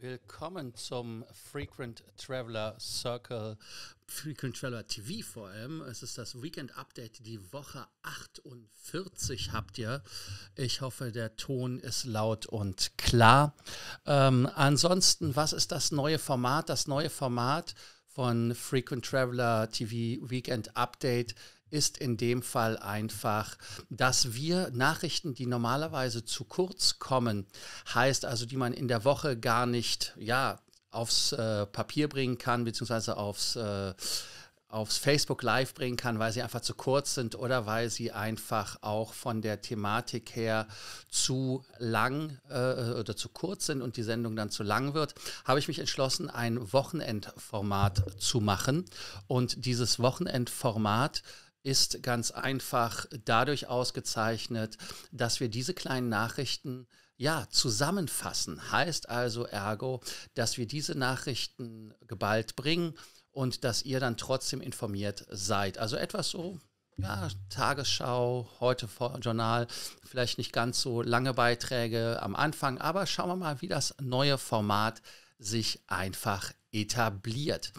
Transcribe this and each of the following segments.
Willkommen zum Frequent Traveler Circle, Frequent Traveler TV vor allem. Es ist das Weekend Update, die Woche 48 habt ihr. Ich hoffe, der Ton ist laut und klar. Ähm, ansonsten, was ist das neue Format? Das neue Format von Frequent Traveler TV Weekend Update ist, ist in dem Fall einfach, dass wir Nachrichten, die normalerweise zu kurz kommen, heißt also, die man in der Woche gar nicht ja, aufs äh, Papier bringen kann, beziehungsweise aufs... Äh, aufs Facebook Live bringen kann, weil sie einfach zu kurz sind oder weil sie einfach auch von der Thematik her zu lang äh, oder zu kurz sind und die Sendung dann zu lang wird, habe ich mich entschlossen, ein Wochenendformat zu machen. Und dieses Wochenendformat ist ganz einfach dadurch ausgezeichnet, dass wir diese kleinen Nachrichten ja, zusammenfassen. Heißt also ergo, dass wir diese Nachrichten geballt bringen und dass ihr dann trotzdem informiert seid. Also etwas so, ja, Tagesschau, heute vor Journal, vielleicht nicht ganz so lange Beiträge am Anfang, aber schauen wir mal, wie das neue Format sich einfach etabliert.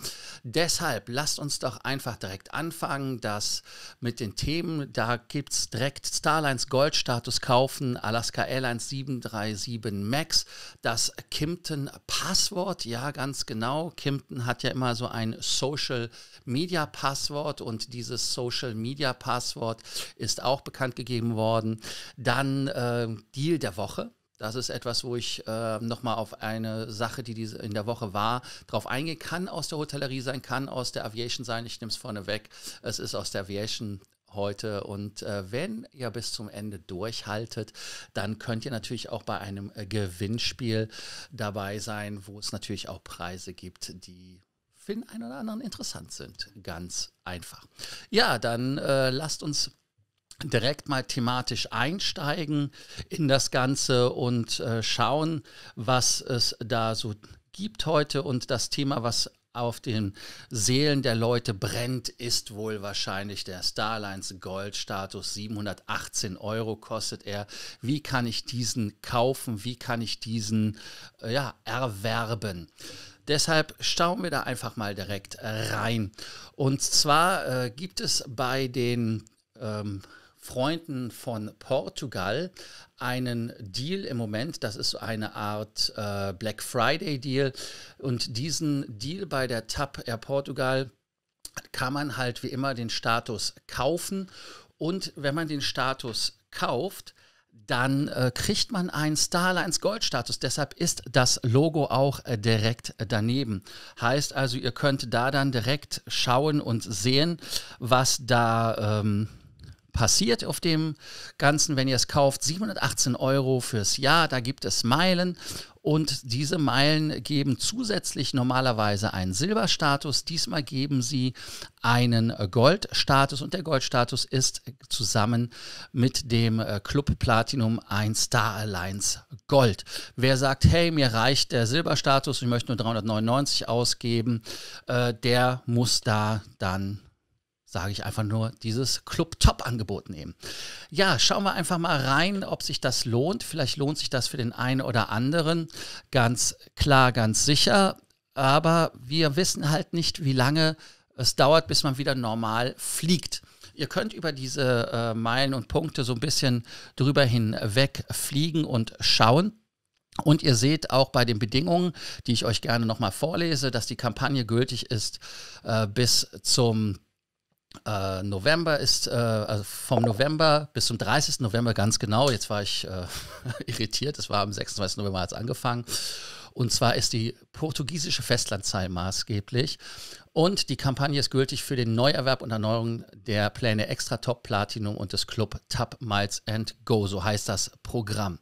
Deshalb lasst uns doch einfach direkt anfangen, das mit den Themen. Da gibt es direkt Starlines Goldstatus kaufen, Alaska Airlines 737 MAX, das Kimpton Passwort. Ja, ganz genau. Kimpton hat ja immer so ein Social Media Passwort und dieses Social Media Passwort ist auch bekannt gegeben worden. Dann äh, Deal der Woche das ist etwas, wo ich äh, nochmal auf eine Sache, die diese in der Woche war, drauf eingehen kann. Aus der Hotellerie sein, kann aus der Aviation sein. Ich nehme es vorneweg. Es ist aus der Aviation heute. Und äh, wenn ihr bis zum Ende durchhaltet, dann könnt ihr natürlich auch bei einem äh, Gewinnspiel dabei sein, wo es natürlich auch Preise gibt, die für den einen oder anderen interessant sind. Ganz einfach. Ja, dann äh, lasst uns direkt mal thematisch einsteigen in das Ganze und äh, schauen, was es da so gibt heute. Und das Thema, was auf den Seelen der Leute brennt, ist wohl wahrscheinlich der Starlines Goldstatus. 718 Euro kostet er. Wie kann ich diesen kaufen? Wie kann ich diesen äh, ja, erwerben? Deshalb schauen wir da einfach mal direkt rein. Und zwar äh, gibt es bei den ähm, Freunden von Portugal einen Deal im Moment. Das ist eine Art äh, Black Friday Deal. Und diesen Deal bei der TAP Air Portugal kann man halt wie immer den Status kaufen. Und wenn man den Status kauft, dann äh, kriegt man einen Starlines Gold Status. Deshalb ist das Logo auch äh, direkt daneben. Heißt also, ihr könnt da dann direkt schauen und sehen, was da ähm, passiert auf dem Ganzen, wenn ihr es kauft. 718 Euro fürs Jahr, da gibt es Meilen und diese Meilen geben zusätzlich normalerweise einen Silberstatus. Diesmal geben sie einen Goldstatus und der Goldstatus ist zusammen mit dem äh, Club Platinum ein Star Alliance Gold. Wer sagt, hey, mir reicht der Silberstatus, ich möchte nur 399 ausgeben, äh, der muss da dann sage ich einfach nur, dieses Club-Top-Angebot nehmen. Ja, schauen wir einfach mal rein, ob sich das lohnt. Vielleicht lohnt sich das für den einen oder anderen. Ganz klar, ganz sicher. Aber wir wissen halt nicht, wie lange es dauert, bis man wieder normal fliegt. Ihr könnt über diese äh, Meilen und Punkte so ein bisschen drüber hinweg fliegen und schauen. Und ihr seht auch bei den Bedingungen, die ich euch gerne nochmal vorlese, dass die Kampagne gültig ist äh, bis zum äh, November ist, äh, also vom November bis zum 30. November ganz genau, jetzt war ich äh, irritiert, es war am 26. November hat es angefangen. Und zwar ist die portugiesische Festlandzahl maßgeblich. Und die Kampagne ist gültig für den Neuerwerb und Erneuerung der Pläne Extra Top Platinum und des Club Tap Miles and Go. So heißt das Programm.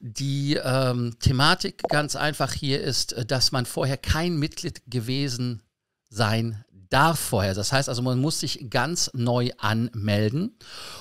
Die ähm, Thematik ganz einfach hier ist, äh, dass man vorher kein Mitglied gewesen sein Bedarf vorher. Das heißt also, man muss sich ganz neu anmelden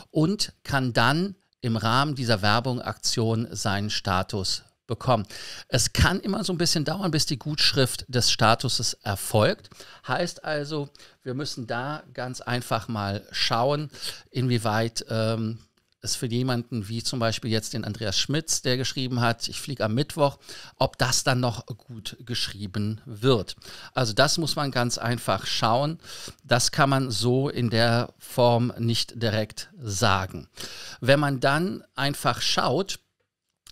und kann dann im Rahmen dieser Werbung-Aktion seinen Status bekommen. Es kann immer so ein bisschen dauern, bis die Gutschrift des Statuses erfolgt. Heißt also, wir müssen da ganz einfach mal schauen, inwieweit ähm, es für jemanden wie zum Beispiel jetzt den Andreas Schmitz, der geschrieben hat, ich fliege am Mittwoch, ob das dann noch gut geschrieben wird. Also das muss man ganz einfach schauen. Das kann man so in der Form nicht direkt sagen. Wenn man dann einfach schaut,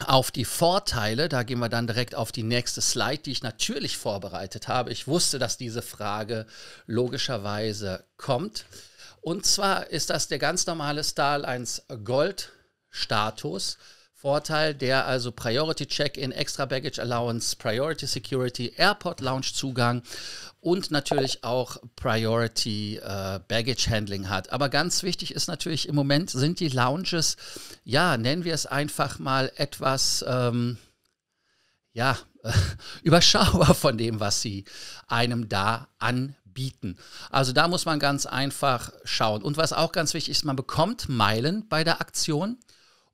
auf die Vorteile, da gehen wir dann direkt auf die nächste Slide, die ich natürlich vorbereitet habe. Ich wusste, dass diese Frage logischerweise kommt. Und zwar ist das der ganz normale Starlines Gold Status. Vorteil, der also Priority Check-in, Extra Baggage Allowance, Priority Security, Airport Lounge Zugang und natürlich auch Priority äh, Baggage Handling hat. Aber ganz wichtig ist natürlich im Moment sind die Lounges, ja, nennen wir es einfach mal etwas, ähm, ja, überschaubar von dem, was sie einem da anbieten bieten. Also da muss man ganz einfach schauen. Und was auch ganz wichtig ist, man bekommt Meilen bei der Aktion.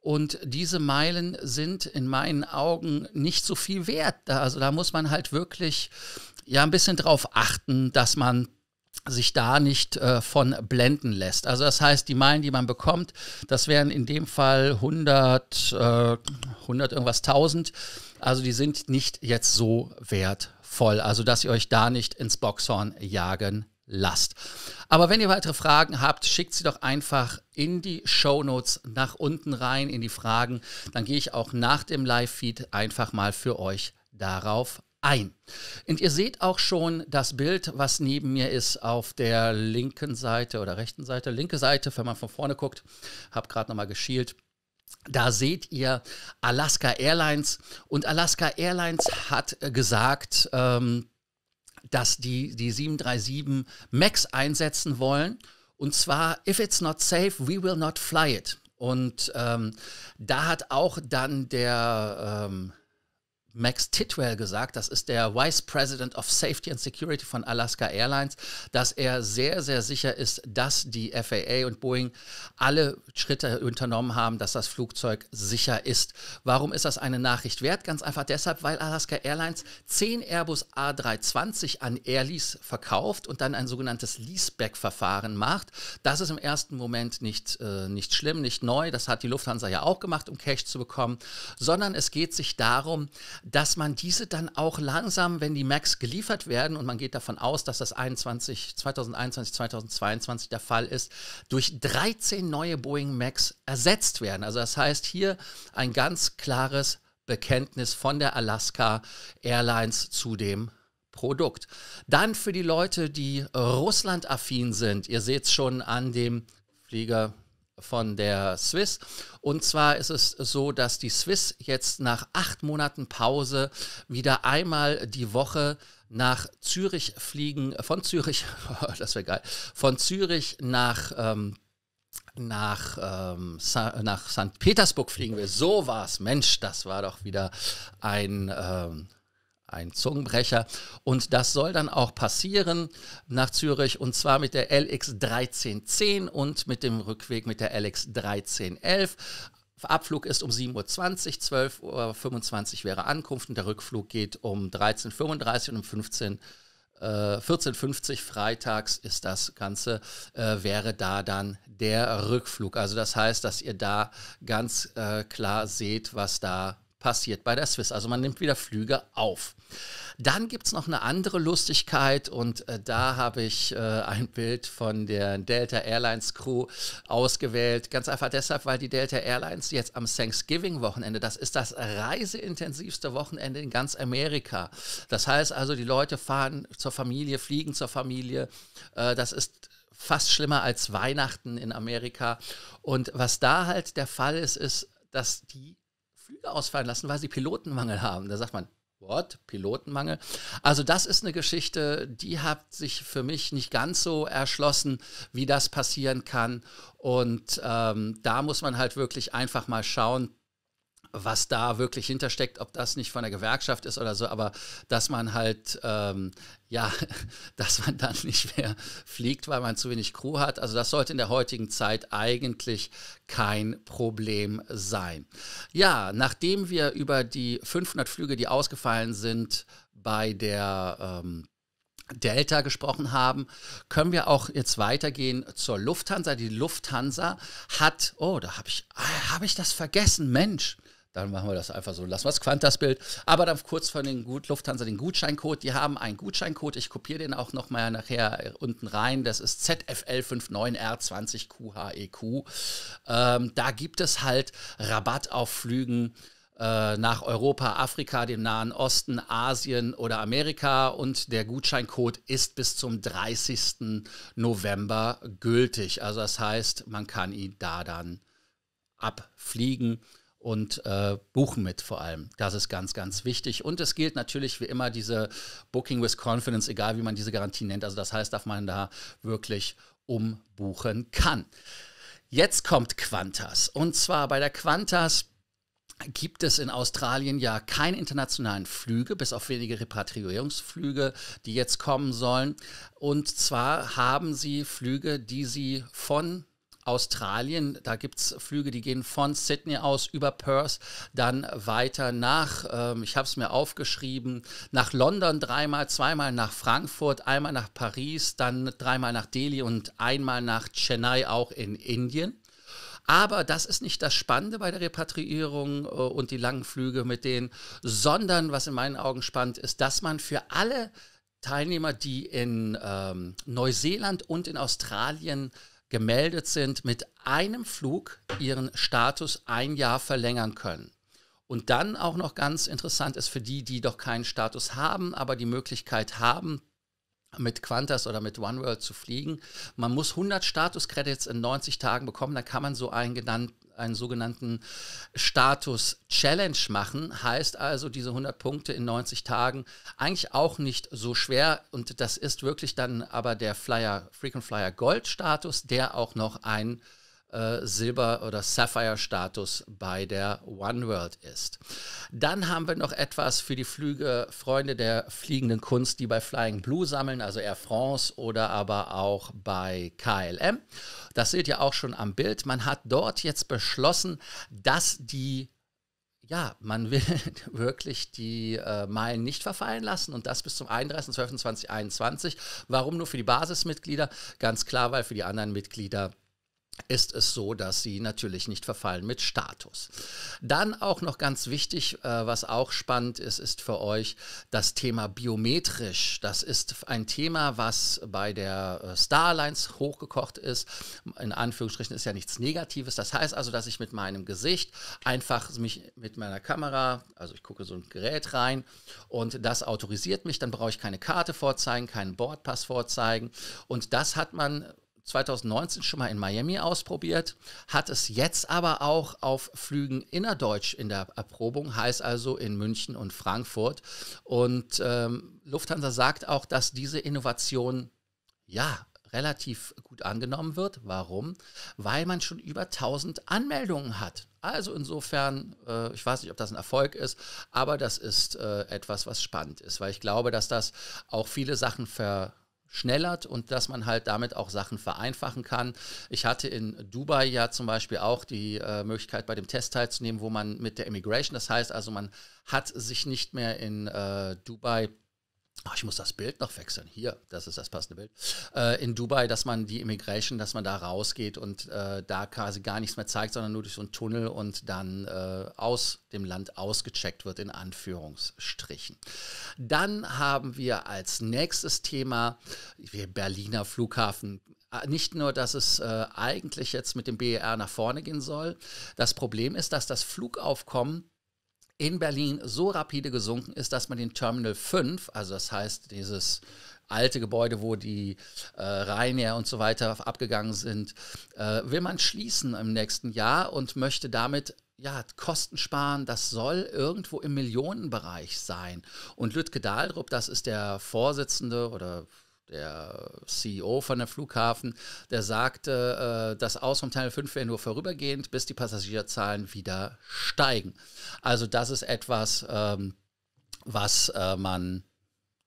Und diese Meilen sind in meinen Augen nicht so viel wert. Also da muss man halt wirklich ja ein bisschen drauf achten, dass man sich da nicht äh, von blenden lässt. Also das heißt, die Meilen, die man bekommt, das wären in dem Fall 100, äh, 100 irgendwas 1000. Also die sind nicht jetzt so wertvoll. Also dass ihr euch da nicht ins Boxhorn jagen lasst. Aber wenn ihr weitere Fragen habt, schickt sie doch einfach in die Show Notes nach unten rein, in die Fragen. Dann gehe ich auch nach dem Live-Feed einfach mal für euch darauf ein. Und ihr seht auch schon das Bild, was neben mir ist, auf der linken Seite oder rechten Seite. Linke Seite, wenn man von vorne guckt, habe gerade nochmal geschielt. Da seht ihr Alaska Airlines und Alaska Airlines hat äh, gesagt, ähm, dass die die 737 MAX einsetzen wollen. Und zwar, if it's not safe, we will not fly it. Und ähm, da hat auch dann der ähm, Max Titwell gesagt, das ist der Vice President of Safety and Security von Alaska Airlines, dass er sehr, sehr sicher ist, dass die FAA und Boeing alle Schritte unternommen haben, dass das Flugzeug sicher ist. Warum ist das eine Nachricht wert? Ganz einfach deshalb, weil Alaska Airlines 10 Airbus A320 an Airlease verkauft und dann ein sogenanntes Leaseback-Verfahren macht. Das ist im ersten Moment nicht, äh, nicht schlimm, nicht neu. Das hat die Lufthansa ja auch gemacht, um Cash zu bekommen, sondern es geht sich darum, dass man diese dann auch langsam, wenn die Macs geliefert werden, und man geht davon aus, dass das 21, 2021, 2022 der Fall ist, durch 13 neue Boeing Macs ersetzt werden. Also das heißt hier ein ganz klares Bekenntnis von der Alaska Airlines zu dem Produkt. Dann für die Leute, die russlandaffin sind, ihr seht es schon an dem Flieger, von der Swiss. Und zwar ist es so, dass die Swiss jetzt nach acht Monaten Pause wieder einmal die Woche nach Zürich fliegen, von Zürich, das wäre geil, von Zürich nach... Ähm, nach, ähm, Sa nach St. Petersburg fliegen wir. So war es. Mensch, das war doch wieder ein ähm, ein Zungenbrecher. Und das soll dann auch passieren nach Zürich und zwar mit der LX 1310 und mit dem Rückweg mit der LX 1311. Abflug ist um 7.20 Uhr, 12.25 Uhr wäre Ankunft und der Rückflug geht um 13.35 Uhr und um 15 Uhr. 14.50 freitags ist das Ganze, äh, wäre da dann der Rückflug. Also das heißt, dass ihr da ganz äh, klar seht, was da passiert bei der Swiss. Also man nimmt wieder Flüge auf. Dann gibt es noch eine andere Lustigkeit und äh, da habe ich äh, ein Bild von der Delta Airlines Crew ausgewählt. Ganz einfach deshalb, weil die Delta Airlines jetzt am Thanksgiving-Wochenende, das ist das reiseintensivste Wochenende in ganz Amerika. Das heißt also, die Leute fahren zur Familie, fliegen zur Familie. Äh, das ist fast schlimmer als Weihnachten in Amerika. Und was da halt der Fall ist, ist, dass die Flüge ausfallen lassen, weil sie Pilotenmangel haben. Da sagt man, what? Pilotenmangel? Also das ist eine Geschichte, die hat sich für mich nicht ganz so erschlossen, wie das passieren kann. Und ähm, da muss man halt wirklich einfach mal schauen, was da wirklich hintersteckt, ob das nicht von der Gewerkschaft ist oder so, aber dass man halt, ähm, ja, dass man dann nicht mehr fliegt, weil man zu wenig Crew hat. Also das sollte in der heutigen Zeit eigentlich kein Problem sein. Ja, nachdem wir über die 500 Flüge, die ausgefallen sind, bei der ähm, Delta gesprochen haben, können wir auch jetzt weitergehen zur Lufthansa. Die Lufthansa hat, oh, da habe ich, ah, habe ich das vergessen, Mensch dann machen wir das einfach so. Lassen wir das Quantas-Bild. Aber dann kurz von den Gut Lufthansa den Gutscheincode. Die haben einen Gutscheincode. Ich kopiere den auch nochmal nachher äh, unten rein. Das ist ZFL59R20QHEQ. E ähm, da gibt es halt Rabatt auf Flügen äh, nach Europa, Afrika, dem Nahen Osten, Asien oder Amerika und der Gutscheincode ist bis zum 30. November gültig. Also das heißt, man kann ihn da dann abfliegen und äh, buchen mit vor allem. Das ist ganz, ganz wichtig. Und es gilt natürlich wie immer diese Booking with Confidence, egal wie man diese Garantie nennt. Also das heißt, dass man da wirklich umbuchen kann. Jetzt kommt Quantas. Und zwar bei der Quantas gibt es in Australien ja keine internationalen Flüge, bis auf wenige Repatriierungsflüge, die jetzt kommen sollen. Und zwar haben sie Flüge, die sie von Australien. Da gibt es Flüge, die gehen von Sydney aus über Perth, dann weiter nach, ähm, ich habe es mir aufgeschrieben, nach London dreimal, zweimal nach Frankfurt, einmal nach Paris, dann dreimal nach Delhi und einmal nach Chennai auch in Indien. Aber das ist nicht das Spannende bei der Repatriierung äh, und die langen Flüge mit denen, sondern was in meinen Augen spannend ist, dass man für alle Teilnehmer, die in ähm, Neuseeland und in Australien gemeldet sind, mit einem Flug ihren Status ein Jahr verlängern können. Und dann auch noch ganz interessant ist für die, die doch keinen Status haben, aber die Möglichkeit haben, mit Qantas oder mit OneWorld zu fliegen. Man muss 100 Status-Credits in 90 Tagen bekommen, dann kann man so einen genannten einen sogenannten Status Challenge machen. Heißt also, diese 100 Punkte in 90 Tagen eigentlich auch nicht so schwer. Und das ist wirklich dann aber der Flyer, Frequent Flyer Gold Status, der auch noch ein äh, Silber- oder Sapphire-Status bei der OneWorld ist. Dann haben wir noch etwas für die Flüge Freunde der fliegenden Kunst, die bei Flying Blue sammeln, also Air France oder aber auch bei KLM. Das seht ihr auch schon am Bild. Man hat dort jetzt beschlossen, dass die ja, man will wirklich die äh, Meilen nicht verfallen lassen und das bis zum 31.12.2021. Warum nur für die Basismitglieder? Ganz klar, weil für die anderen Mitglieder ist es so, dass sie natürlich nicht verfallen mit Status. Dann auch noch ganz wichtig, äh, was auch spannend ist, ist für euch das Thema biometrisch. Das ist ein Thema, was bei der äh, Starlines hochgekocht ist. In Anführungsstrichen ist ja nichts Negatives. Das heißt also, dass ich mit meinem Gesicht einfach mich mit meiner Kamera, also ich gucke so ein Gerät rein und das autorisiert mich. Dann brauche ich keine Karte vorzeigen, keinen Bordpass vorzeigen. Und das hat man 2019 schon mal in Miami ausprobiert, hat es jetzt aber auch auf Flügen innerdeutsch in der Erprobung, heißt also in München und Frankfurt. Und ähm, Lufthansa sagt auch, dass diese Innovation ja relativ gut angenommen wird. Warum? Weil man schon über 1000 Anmeldungen hat. Also insofern, äh, ich weiß nicht, ob das ein Erfolg ist, aber das ist äh, etwas, was spannend ist, weil ich glaube, dass das auch viele Sachen ver verschnellert und dass man halt damit auch Sachen vereinfachen kann. Ich hatte in Dubai ja zum Beispiel auch die äh, Möglichkeit, bei dem Test teilzunehmen, wo man mit der Immigration, das heißt also, man hat sich nicht mehr in äh, Dubai Oh, ich muss das Bild noch wechseln. Hier, das ist das passende Bild. Äh, in Dubai, dass man die Immigration, dass man da rausgeht und äh, da quasi gar nichts mehr zeigt, sondern nur durch so einen Tunnel und dann äh, aus dem Land ausgecheckt wird, in Anführungsstrichen. Dann haben wir als nächstes Thema Berliner Flughafen ah, nicht nur, dass es äh, eigentlich jetzt mit dem BER nach vorne gehen soll. Das Problem ist, dass das Flugaufkommen in Berlin so rapide gesunken ist, dass man den Terminal 5, also das heißt dieses alte Gebäude, wo die äh, Ryanair und so weiter abgegangen sind, äh, will man schließen im nächsten Jahr und möchte damit ja, Kosten sparen, das soll irgendwo im Millionenbereich sein. Und Lütke Dahldrup, das ist der Vorsitzende oder der CEO von dem Flughafen, der sagte, äh, das Aus vom Teil 5 wäre nur vorübergehend, bis die Passagierzahlen wieder steigen. Also das ist etwas, ähm, was äh, man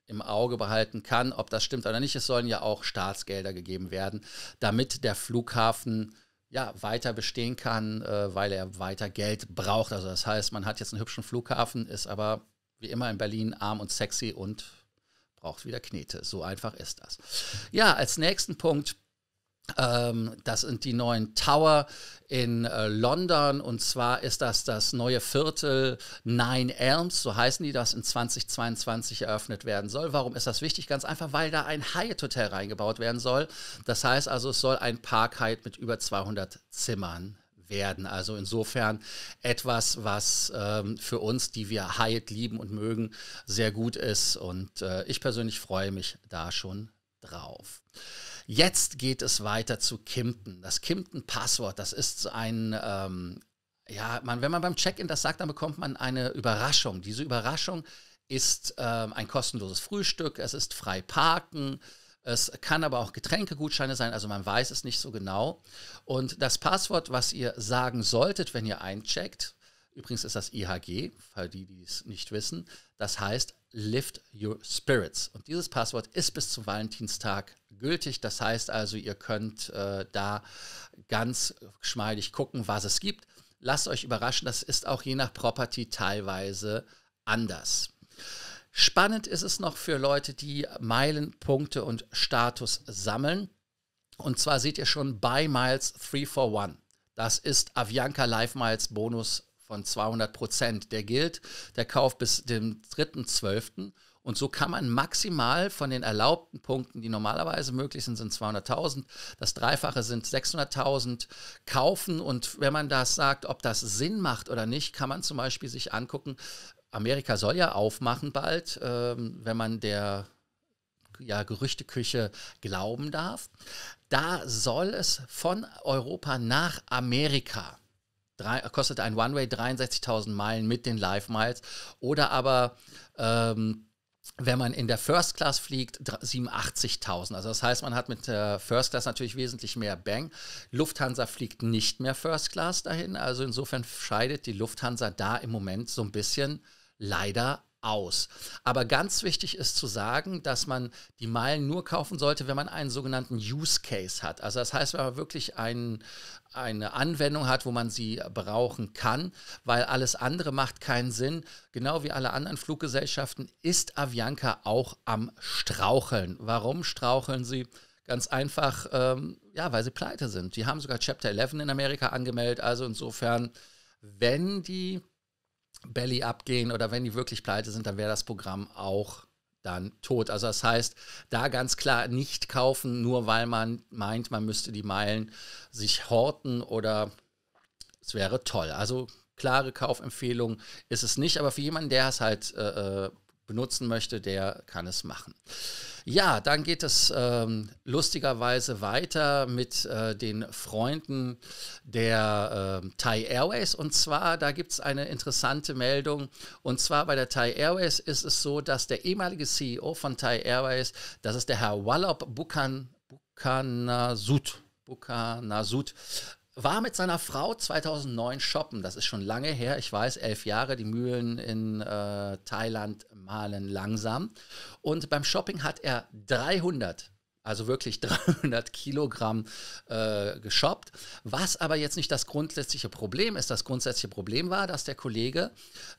im Auge behalten kann, ob das stimmt oder nicht. Es sollen ja auch Staatsgelder gegeben werden, damit der Flughafen ja, weiter bestehen kann, äh, weil er weiter Geld braucht. Also das heißt, man hat jetzt einen hübschen Flughafen, ist aber wie immer in Berlin arm und sexy und braucht wieder Knete. So einfach ist das. Ja, als nächsten Punkt ähm, das sind die neuen Tower in äh, London und zwar ist das das neue Viertel Nine Elms, so heißen die, das in 2022 eröffnet werden soll. Warum ist das wichtig? Ganz einfach, weil da ein Hyatt Hotel reingebaut werden soll. Das heißt also, es soll ein Park Hyatt mit über 200 Zimmern werden. Also insofern etwas, was ähm, für uns, die wir Hyatt lieben und mögen, sehr gut ist. Und äh, ich persönlich freue mich da schon drauf. Jetzt geht es weiter zu Kimpton. Das Kimpton-Passwort, das ist ein, ähm, ja, man, wenn man beim Check-in das sagt, dann bekommt man eine Überraschung. Diese Überraschung ist ähm, ein kostenloses Frühstück, es ist frei parken, es kann aber auch Getränkegutscheine sein, also man weiß es nicht so genau. Und das Passwort, was ihr sagen solltet, wenn ihr eincheckt, übrigens ist das IHG, für die, die es nicht wissen, das heißt Lift Your Spirits. Und dieses Passwort ist bis zum Valentinstag gültig. Das heißt also, ihr könnt äh, da ganz geschmeidig gucken, was es gibt. Lasst euch überraschen, das ist auch je nach Property teilweise anders. Spannend ist es noch für Leute, die Meilenpunkte und Status sammeln. Und zwar seht ihr schon bei Miles 341. Das ist Avianca Live Miles Bonus von 200 Prozent. Der gilt, der Kauf bis dem 3.12. Und so kann man maximal von den erlaubten Punkten, die normalerweise möglich sind, sind 200.000, das Dreifache sind 600.000, kaufen. Und wenn man das sagt, ob das Sinn macht oder nicht, kann man zum Beispiel sich angucken, Amerika soll ja aufmachen bald, ähm, wenn man der ja, Gerüchteküche glauben darf. Da soll es von Europa nach Amerika. Drei, kostet ein One-Way 63.000 Meilen mit den Live-Miles. Oder aber, ähm, wenn man in der First Class fliegt, 87.000. Also das heißt, man hat mit der First Class natürlich wesentlich mehr Bang. Lufthansa fliegt nicht mehr First Class dahin. Also insofern scheidet die Lufthansa da im Moment so ein bisschen leider aus. Aber ganz wichtig ist zu sagen, dass man die Meilen nur kaufen sollte, wenn man einen sogenannten Use Case hat. Also das heißt, wenn man wirklich einen, eine Anwendung hat, wo man sie brauchen kann, weil alles andere macht keinen Sinn. Genau wie alle anderen Fluggesellschaften ist Avianca auch am Straucheln. Warum straucheln sie? Ganz einfach, ähm, ja, weil sie pleite sind. Die haben sogar Chapter 11 in Amerika angemeldet. Also insofern, wenn die belly abgehen oder wenn die wirklich pleite sind, dann wäre das Programm auch dann tot. Also das heißt, da ganz klar nicht kaufen, nur weil man meint, man müsste die Meilen sich horten oder es wäre toll. Also klare Kaufempfehlung ist es nicht, aber für jemanden, der es halt äh, äh benutzen möchte, der kann es machen. Ja, dann geht es ähm, lustigerweise weiter mit äh, den Freunden der äh, Thai Airways. Und zwar, da gibt es eine interessante Meldung. Und zwar bei der Thai Airways ist es so, dass der ehemalige CEO von Thai Airways, das ist der Herr Wallop Bukan, Bukanasut, Bukanasut, war mit seiner Frau 2009 shoppen. Das ist schon lange her. Ich weiß, elf Jahre. Die Mühlen in äh, Thailand malen langsam. Und beim Shopping hat er 300 also wirklich 300 Kilogramm äh, geshoppt. Was aber jetzt nicht das grundsätzliche Problem ist. Das grundsätzliche Problem war, dass der Kollege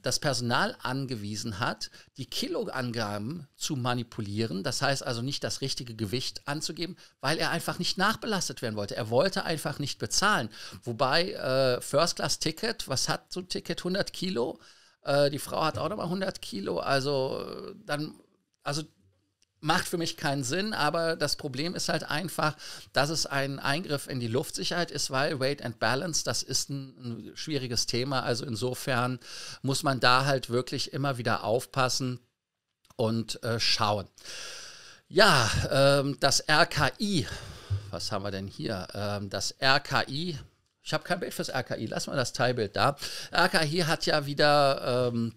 das Personal angewiesen hat, die Kiloangaben zu manipulieren. Das heißt also nicht das richtige Gewicht anzugeben, weil er einfach nicht nachbelastet werden wollte. Er wollte einfach nicht bezahlen. Wobei äh, First Class Ticket, was hat so ein Ticket? 100 Kilo? Äh, die Frau hat auch nochmal 100 Kilo. Also äh, dann, also macht für mich keinen Sinn, aber das Problem ist halt einfach, dass es ein Eingriff in die Luftsicherheit ist, weil Weight and Balance, das ist ein, ein schwieriges Thema. Also insofern muss man da halt wirklich immer wieder aufpassen und äh, schauen. Ja, ähm, das RKI, was haben wir denn hier? Ähm, das RKI, ich habe kein Bild fürs RKI, lassen wir das Teilbild da. RKI hat ja wieder ähm,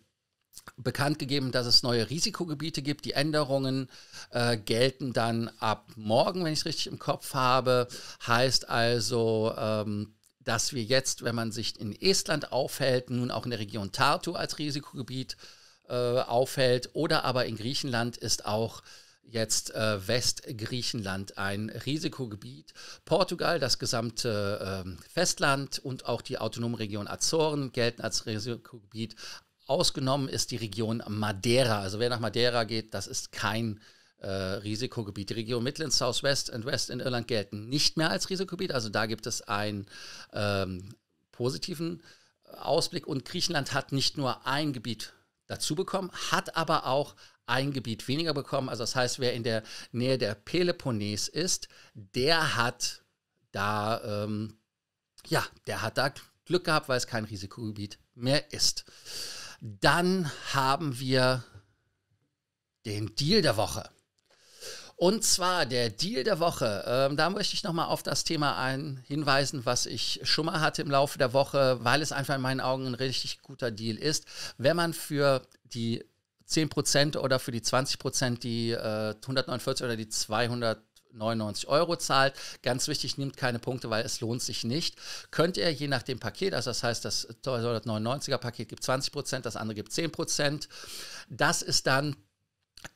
bekannt gegeben, dass es neue Risikogebiete gibt. Die Änderungen äh, gelten dann ab morgen, wenn ich es richtig im Kopf habe. Heißt also, ähm, dass wir jetzt, wenn man sich in Estland aufhält, nun auch in der Region Tartu als Risikogebiet äh, aufhält oder aber in Griechenland ist auch jetzt äh, Westgriechenland ein Risikogebiet. Portugal, das gesamte äh, Festland und auch die autonome Region Azoren gelten als Risikogebiet. Ausgenommen ist die Region Madeira. Also wer nach Madeira geht, das ist kein äh, Risikogebiet. Die Region Midlands, Southwest und West in Irland gelten nicht mehr als Risikogebiet. Also da gibt es einen ähm, positiven Ausblick. Und Griechenland hat nicht nur ein Gebiet dazu bekommen, hat aber auch ein Gebiet weniger bekommen. Also das heißt, wer in der Nähe der Peloponnes ist, der hat da, ähm, ja, der hat da Glück gehabt, weil es kein Risikogebiet mehr ist. Dann haben wir den Deal der Woche. Und zwar der Deal der Woche. Ähm, da möchte ich nochmal auf das Thema ein, hinweisen, was ich schon mal hatte im Laufe der Woche, weil es einfach in meinen Augen ein richtig guter Deal ist. Wenn man für die 10% oder für die 20%, die äh, 149 oder die 200 99 Euro zahlt. Ganz wichtig, nimmt keine Punkte, weil es lohnt sich nicht. Könnt ihr je nach dem Paket, also das heißt, das 99er Paket gibt 20 Prozent, das andere gibt 10 Prozent. Das ist dann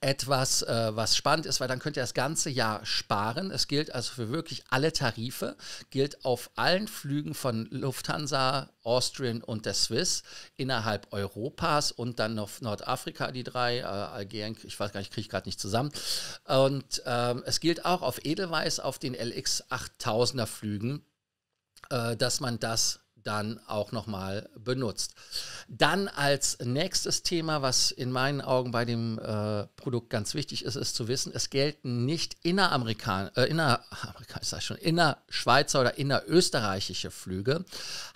etwas, äh, was spannend ist, weil dann könnt ihr das ganze Jahr sparen. Es gilt also für wirklich alle Tarife, gilt auf allen Flügen von Lufthansa, Austrian und der Swiss innerhalb Europas und dann noch Nordafrika, die drei, äh, Algerien, ich weiß gar nicht, kriege ich gerade nicht zusammen. Und ähm, es gilt auch auf Edelweiß auf den LX 8000er Flügen, äh, dass man das dann auch nochmal benutzt. Dann als nächstes Thema, was in meinen Augen bei dem äh, Produkt ganz wichtig ist, ist zu wissen, es gelten nicht inneramerikanische, äh, inner, schon, innerschweizer oder innerösterreichische Flüge.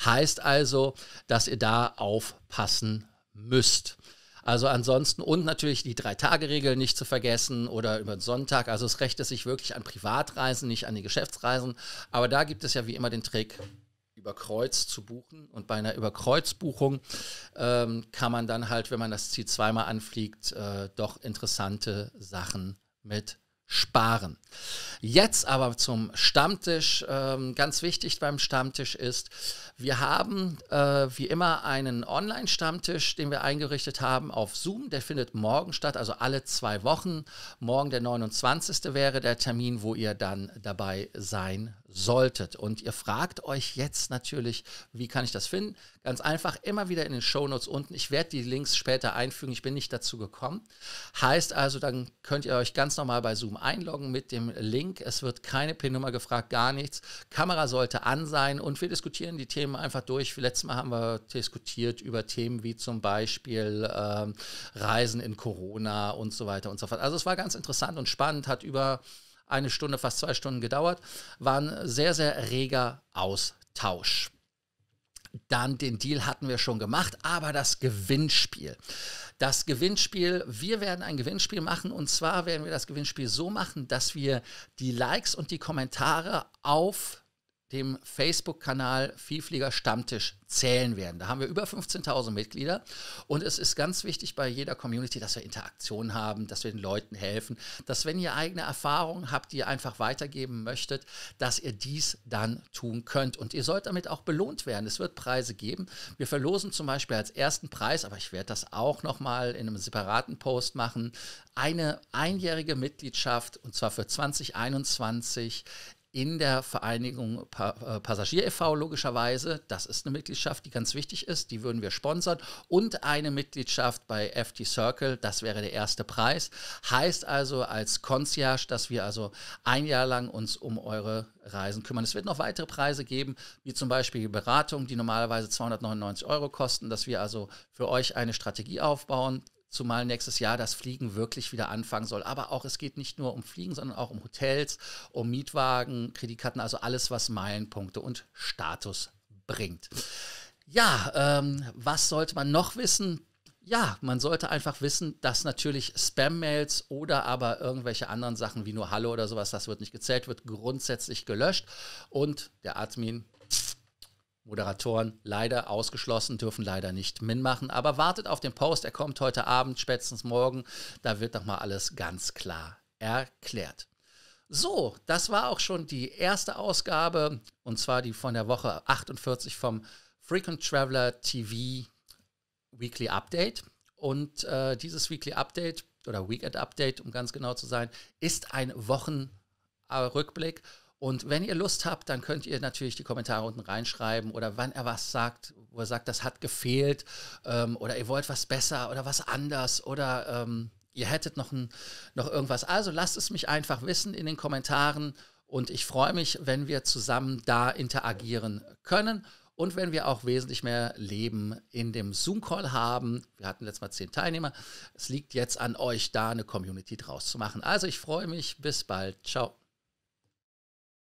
Heißt also, dass ihr da aufpassen müsst. Also ansonsten und natürlich die Drei-Tage-Regel nicht zu vergessen oder über den Sonntag. Also es rechte sich wirklich an Privatreisen, nicht an die Geschäftsreisen. Aber da gibt es ja wie immer den Trick, über Kreuz zu buchen. Und bei einer Überkreuzbuchung ähm, kann man dann halt, wenn man das Ziel zweimal anfliegt, äh, doch interessante Sachen mit sparen. Jetzt aber zum Stammtisch. Ähm, ganz wichtig beim Stammtisch ist, wir haben äh, wie immer einen Online-Stammtisch, den wir eingerichtet haben auf Zoom. Der findet morgen statt, also alle zwei Wochen. Morgen der 29. wäre der Termin, wo ihr dann dabei sein solltet. Und ihr fragt euch jetzt natürlich, wie kann ich das finden? Ganz einfach, immer wieder in den Shownotes unten. Ich werde die Links später einfügen. Ich bin nicht dazu gekommen. Heißt also, dann könnt ihr euch ganz normal bei Zoom einloggen mit dem Link. Es wird keine PIN-Nummer gefragt, gar nichts. Kamera sollte an sein und wir diskutieren die Themen Themen einfach durch. Letztes Mal haben wir diskutiert über Themen wie zum Beispiel ähm, Reisen in Corona und so weiter und so fort. Also es war ganz interessant und spannend, hat über eine Stunde, fast zwei Stunden gedauert, war ein sehr, sehr reger Austausch. Dann den Deal hatten wir schon gemacht, aber das Gewinnspiel. Das Gewinnspiel, wir werden ein Gewinnspiel machen und zwar werden wir das Gewinnspiel so machen, dass wir die Likes und die Kommentare auf dem Facebook-Kanal Vielflieger Stammtisch zählen werden. Da haben wir über 15.000 Mitglieder und es ist ganz wichtig bei jeder Community, dass wir Interaktion haben, dass wir den Leuten helfen, dass wenn ihr eigene Erfahrungen habt, die ihr einfach weitergeben möchtet, dass ihr dies dann tun könnt. Und ihr sollt damit auch belohnt werden. Es wird Preise geben. Wir verlosen zum Beispiel als ersten Preis, aber ich werde das auch nochmal in einem separaten Post machen, eine einjährige Mitgliedschaft und zwar für 2021 in der Vereinigung pa äh, Passagier e.V. logischerweise. Das ist eine Mitgliedschaft, die ganz wichtig ist. Die würden wir sponsern. Und eine Mitgliedschaft bei FT Circle. Das wäre der erste Preis. Heißt also als Concierge, dass wir also ein Jahr lang uns um eure Reisen kümmern. Es wird noch weitere Preise geben, wie zum Beispiel Beratung, die normalerweise 299 Euro kosten, dass wir also für euch eine Strategie aufbauen, zumal nächstes Jahr das Fliegen wirklich wieder anfangen soll. Aber auch es geht nicht nur um Fliegen, sondern auch um Hotels, um Mietwagen, Kreditkarten, also alles, was Meilenpunkte und Status bringt. Ja, ähm, was sollte man noch wissen? ja, man sollte einfach wissen, dass natürlich Spam-Mails oder aber irgendwelche anderen Sachen wie nur Hallo oder sowas, das wird nicht gezählt, wird grundsätzlich gelöscht und der Admin Moderatoren leider ausgeschlossen, dürfen leider nicht mitmachen. Aber wartet auf den Post, er kommt heute Abend, spätestens morgen. Da wird nochmal alles ganz klar erklärt. So, das war auch schon die erste Ausgabe, und zwar die von der Woche 48 vom Frequent Traveler TV Weekly Update. Und äh, dieses Weekly Update oder Weekend Update, um ganz genau zu sein, ist ein Wochenrückblick. Äh, und wenn ihr Lust habt, dann könnt ihr natürlich die Kommentare unten reinschreiben oder wann er was sagt, wo er sagt, das hat gefehlt ähm, oder ihr wollt was besser oder was anders oder ähm, ihr hättet noch, ein, noch irgendwas. Also lasst es mich einfach wissen in den Kommentaren und ich freue mich, wenn wir zusammen da interagieren können und wenn wir auch wesentlich mehr Leben in dem Zoom-Call haben. Wir hatten letztes Mal zehn Teilnehmer. Es liegt jetzt an euch, da eine Community draus zu machen. Also ich freue mich. Bis bald. Ciao.